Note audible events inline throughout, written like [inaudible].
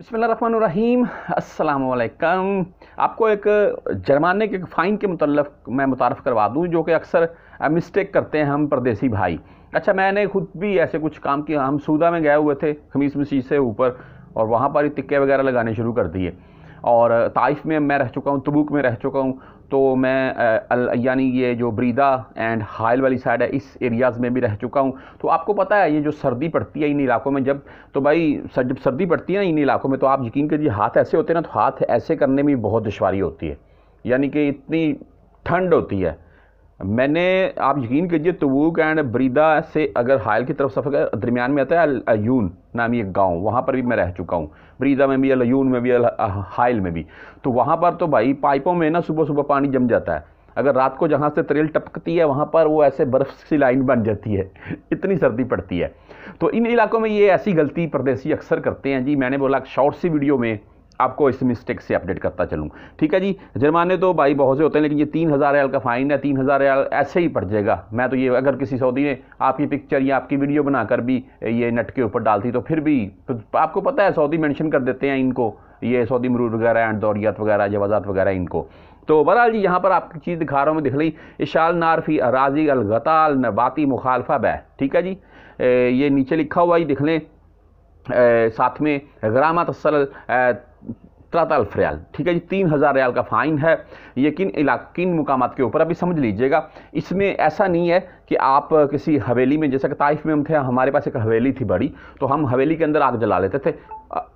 बसमीम अल्लाम आपको एक जर्माने के फ़ाइन के मतलब मैं मुतारफ़ करवा दूँ जो कि अक्सर मिस्टेक करते हैं हम परदेसी भाई अच्छा मैंने खुद भी ऐसे कुछ काम किया हम सूदा में गए हुए थे खमीस मसीज से ऊपर और वहाँ पर ही टिक्के वगैरह लगाने शुरू कर दिए और ताइफ में मैं रह चुका हूँ तबूक में रह चुका हूँ तो मैं यानी ये जो ब्रीदा एंड हाइल वाली साइड है इस एरियाज़ में भी रह चुका हूँ तो आपको पता है ये जो सर्दी पड़ती है इन इलाकों में जब तो भाई जब सर्दी पड़ती है ना इन इलाकों में तो आप यकीन करिए हाथ ऐसे होते हैं ना तो हाथ ऐसे करने में बहुत दुशारी होती है यानी कि इतनी ठंड होती है मैंने आप यकीन कीजिए तबूक एंड ब्रीदा से अगर हायल की तरफ सफ़र दरमियान में आता है अयून नाम ये गांव वहाँ पर भी मैं रह चुका हूँ ब्रीदा में भी अलयून में भी हायल में भी तो वहाँ पर तो भाई पाइपों में ना सुबह सुबह पानी जम जाता है अगर रात को जहाँ से तरेल टपकती है वहाँ पर वो ऐसे बर्फ़ सी लाइन बन जाती है [laughs] इतनी सर्दी पड़ती है तो इन इलाकों में ये ऐसी गलती परदेसी अक्सर करते हैं जी मैंने बोला शॉर्ट सी वीडियो में आपको इस मिस्टेक से अपडेट करता चलूँ ठीक है जी जुर्माने तो भाई बहुत से होते हैं लेकिन ये तीन हज़ार रियाल का फ़ाइन है तीन हज़ार रियाल ऐसे ही पड़ जाएगा मैं तो ये अगर किसी सऊदी ने आपकी पिक्चर या आपकी वीडियो बनाकर भी ये नेट के ऊपर डालती तो फिर भी तो आपको पता है सऊदी मैंशन कर देते हैं इनको ये सऊदी मरूर वगैरह एंड दौरियात वगैरह जवाजात वगैरह इनको तो बहरहाल जी यहाँ पर आपकी चीज़ दिखा रहा हूँ दिख रही इशाल नारफी अराजी अलगताल नबाती मुखालफा बै ठीक है जी ए, ये नीचे लिखा हुआ ही दिख लें साथ में ग्रामा तसल त्राताल्फ रियाल ठीक है जी तीन हज़ार रियाल का फ़ाइन है ये किन इला किन मुकाम के ऊपर अभी समझ लीजिएगा इसमें ऐसा नहीं है कि आप किसी हवेली में जैसा कि ताइफ में हम थे हमारे पास एक हवेली थी बड़ी तो हम हवेली के अंदर आग जला लेते थे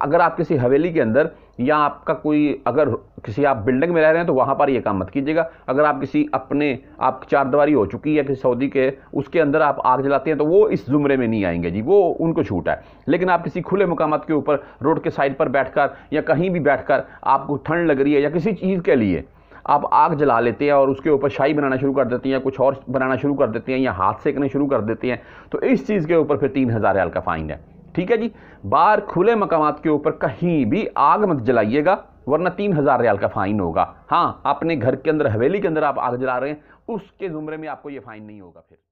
अगर आप किसी हवेली के अंदर या आपका कोई अगर किसी आप बिल्डिंग में रह रहे हैं तो वहाँ पर ये काम मत कीजिएगा अगर आप किसी अपने आप चारदारी हो चुकी है किसी सऊदी के उसके अंदर आप आग जलाते हैं तो वो इस जुमरे में नहीं आएंगे जी वो उनको छूट है लेकिन आप किसी खुले मकाम के ऊपर रोड के साइड पर बैठकर या कहीं भी बैठकर आपको ठंड लग रही है या किसी चीज़ के लिए आप आग जला लेते हैं और उसके ऊपर शाही बनाना शुरू कर देती हैं कुछ और बनाना शुरू कर देती हैं या हाथ सेकने शुरू कर देती हैं तो इस चीज़ के ऊपर फिर तीन हज़ार रियाल का फ़ाइन है ठीक है जी बाहर खुले मकाम के ऊपर कहीं भी आग मत जलाइएगा वरना तीन हज़ार रियाल का फ़ाइन होगा हाँ अपने घर के अंदर हवेली के अंदर आप आग जला रहे हैं उसके ज़ुमरे में आपको ये फ़ाइन नहीं होगा फिर